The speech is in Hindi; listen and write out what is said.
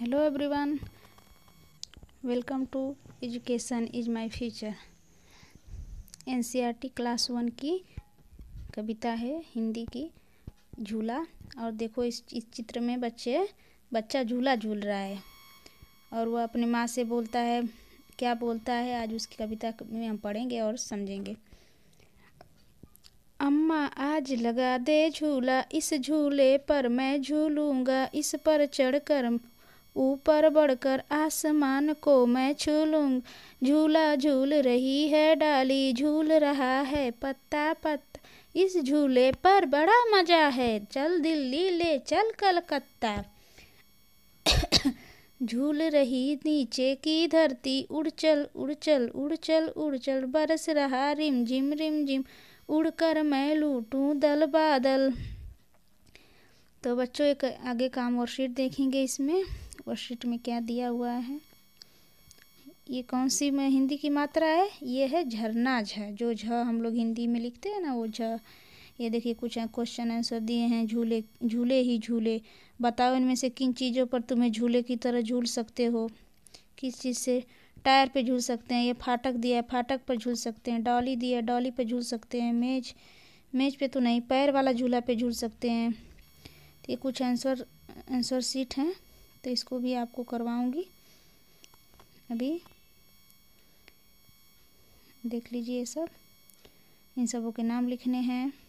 hello everyone welcome to education is my future NCERT class one की कविता है हिंदी की झूला और देखो इस इस चित्र में बच्चे बच्चा झूला झूल रहा है और वह अपनी माँ से बोलता है क्या बोलता है आज उसकी कविता में हम पढ़ेंगे और समझेंगे अम्मा आज लगा दे झूला इस झूले पर मैं झूलूंगा इस पर चढ़कर ऊपर बढ़कर आसमान को मैं छू लूँ झूला झूल रही है डाली झूल रहा है पत्ता पत्ता इस झूले पर बड़ा मजा है चल दिल्ली ले चल कलकत्ता झूल रही नीचे की धरती उड़ चल उड़ चल उड़ चल उड़ चल बरस रहा रिम झिम रिम झिम उड़कर मैं लूटूं दल बादल तो बच्चों एक आगे काम और शीट देखेंगे इसमें वर्कशीट में क्या दिया हुआ है ये कौन सी में हिंदी की मात्रा है ये है झरना झ जो झ हम लोग हिंदी में लिखते हैं ना वो झ ये देखिए कुछ क्वेश्चन आंसर दिए हैं झूले झूले ही झूले बताओ इनमें से किन चीज़ों पर तुम्हें झूले की तरह झूल सकते हो किस चीज़ से टायर पे झूल सकते हैं ये फाटक दिया है फाटक पर झूल सकते हैं डॉली दिया है डॉली पर झूल सकते हैं मेज मेज पे तो नहीं पैर वाला झूला पे झूल सकते हैं तो ये कुछ आंसर आंसर सीट हैं तो इसको भी आपको करवाऊंगी अभी देख लीजिए सब इन सबों के नाम लिखने हैं